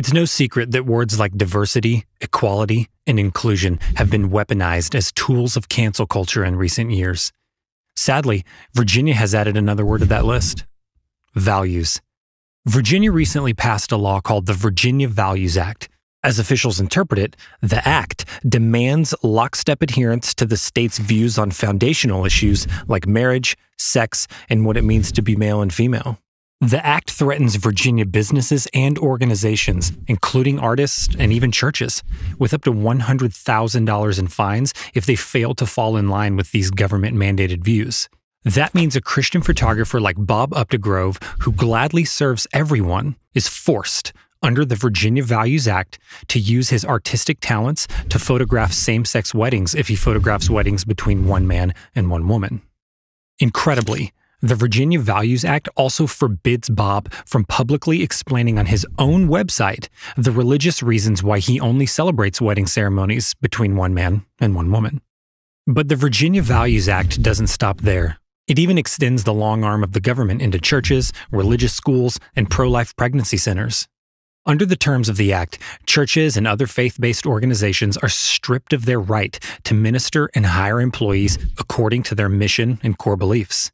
It's no secret that words like diversity, equality, and inclusion have been weaponized as tools of cancel culture in recent years. Sadly, Virginia has added another word to that list values. Virginia recently passed a law called the Virginia Values Act. As officials interpret it, the act demands lockstep adherence to the state's views on foundational issues like marriage, sex, and what it means to be male and female. The act threatens Virginia businesses and organizations, including artists and even churches, with up to $100,000 in fines if they fail to fall in line with these government mandated views. That means a Christian photographer like Bob Updegrove, who gladly serves everyone, is forced, under the Virginia Values Act, to use his artistic talents to photograph same sex weddings if he photographs weddings between one man and one woman. Incredibly, the Virginia Values Act also forbids Bob from publicly explaining on his own website the religious reasons why he only celebrates wedding ceremonies between one man and one woman. But the Virginia Values Act doesn't stop there. It even extends the long arm of the government into churches, religious schools, and pro life pregnancy centers. Under the terms of the Act, churches and other faith based organizations are stripped of their right to minister and hire employees according to their mission and core beliefs.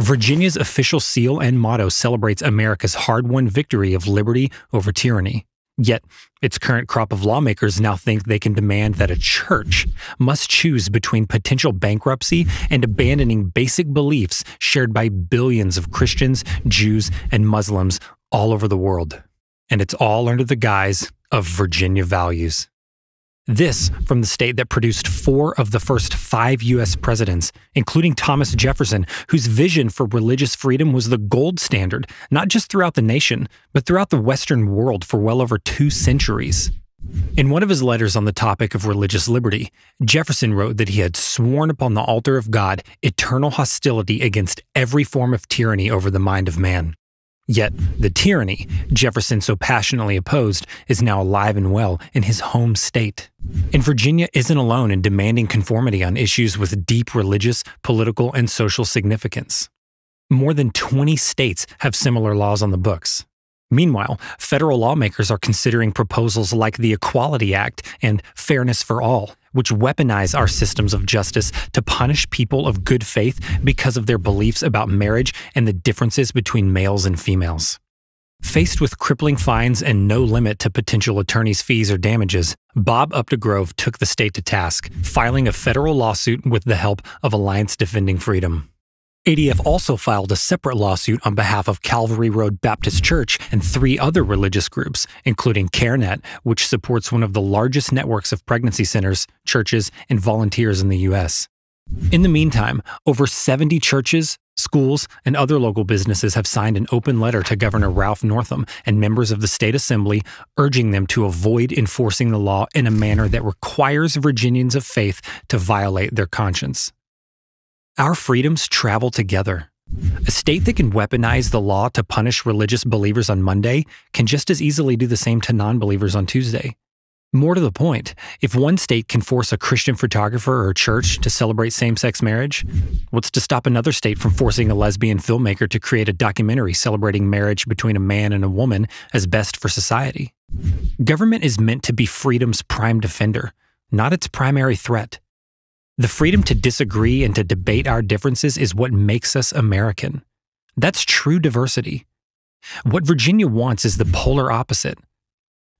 Virginia's official seal and motto celebrates America's hard won victory of liberty over tyranny. Yet, its current crop of lawmakers now think they can demand that a church must choose between potential bankruptcy and abandoning basic beliefs shared by billions of Christians, Jews, and Muslims all over the world. And it's all under the guise of Virginia values. This from the state that produced four of the first five U.S. presidents, including Thomas Jefferson, whose vision for religious freedom was the gold standard, not just throughout the nation, but throughout the Western world for well over two centuries. In one of his letters on the topic of religious liberty, Jefferson wrote that he had sworn upon the altar of God eternal hostility against every form of tyranny over the mind of man. Yet, the tyranny Jefferson so passionately opposed is now alive and well in his home state. And Virginia isn't alone in demanding conformity on issues with deep religious, political, and social significance. More than 20 states have similar laws on the books. Meanwhile, federal lawmakers are considering proposals like the Equality Act and Fairness for All which weaponize our systems of justice to punish people of good faith because of their beliefs about marriage and the differences between males and females. Faced with crippling fines and no limit to potential attorneys' fees or damages, Bob Updegrove took the state to task, filing a federal lawsuit with the help of Alliance Defending Freedom. ADF also filed a separate lawsuit on behalf of Calvary Road Baptist Church and three other religious groups, including CareNet, which supports one of the largest networks of pregnancy centers, churches, and volunteers in the U.S. In the meantime, over 70 churches, schools, and other local businesses have signed an open letter to Governor Ralph Northam and members of the state assembly, urging them to avoid enforcing the law in a manner that requires Virginians of faith to violate their conscience. Our freedoms travel together. A state that can weaponize the law to punish religious believers on Monday can just as easily do the same to non believers on Tuesday. More to the point, if one state can force a Christian photographer or church to celebrate same sex marriage, what's to stop another state from forcing a lesbian filmmaker to create a documentary celebrating marriage between a man and a woman as best for society? Government is meant to be freedom's prime defender, not its primary threat. The freedom to disagree and to debate our differences is what makes us American. That's true diversity. What Virginia wants is the polar opposite.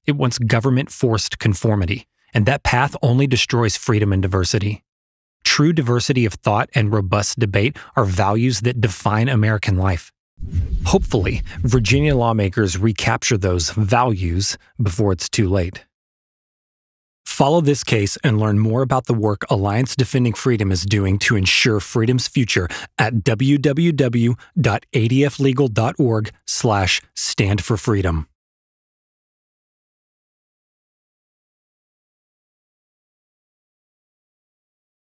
It wants government forced conformity, and that path only destroys freedom and diversity. True diversity of thought and robust debate are values that define American life. Hopefully, Virginia lawmakers recapture those values before it's too late. Follow this case and learn more about the work Alliance Defending Freedom is doing to ensure freedom's future at www.adflegal.org slash stand for freedom.